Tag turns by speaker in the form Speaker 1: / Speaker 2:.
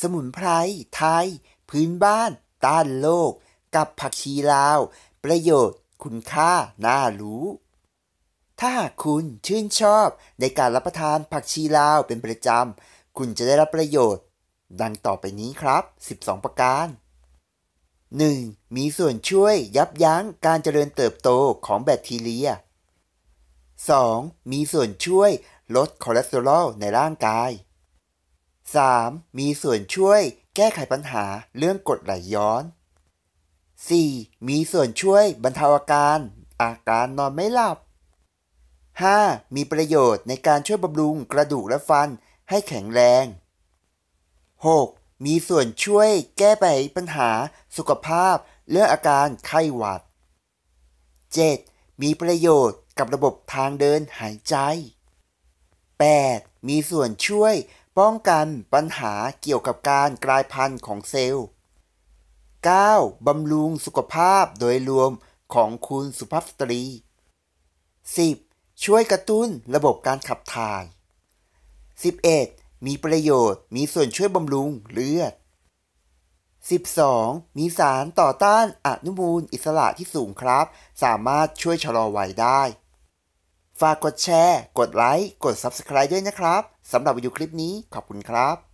Speaker 1: สมุนไพร ไทย พื้นบ้าน ต้านโรคกับผักชีลาวประโยชน์ คุณค่าน่ารู้ ถ้าคุณชื่นชอบในการรับประทานผักชีลาวเป็นประจำ คุณจะได้รับประโยชน์ ดังต่อไปนี้ครับ 12 ประการ 1. มีส่วนช่วยยับยั้งการเจริญเติบโตของแบคทีเรีย 2. มีส่วนช่วยลดคอเลสเตอรอลในร่างกาย 3. มีส่วนช่วยแก้ไขปัญหาเรื่องกดไหลย้อน 4. มีส่วนช่วยบรรเทาอาการ อาการนอนไม่หลับ 5. มีประโยชน์ในการช่วยบำรุงกระดูกและฟันให้แข็งแรง 6. มีส่วนช่วยแก้ไขปัญหาสุขภาพเรื่องอาการไข้หวัด 7. มีประโยชน์กับระบบทางเดินหายใจ 8. มีส่วนช่วยป้องกันปัญหาเกี่ยวกับการกลายพันธุ์ของเซลล์ 9. บำรุงสุขภาพโดยรวมของคุณสุภาพสตรี 10. ช่วยกระตุ้นระบบการขับถ่าย 11. มีประโยชน์มีส่วนช่วยบำรุงเลือด 12. มีสารต่อต้านอนุมูลอิสระที่สูงครับ สามารถช่วยชะลอวัยได้ ฝากกดแชร์ กดไลค์ กด Subscribe ด้วยนะครับสำหรับวิดีโอคลิปนี้ ขอบคุณครับ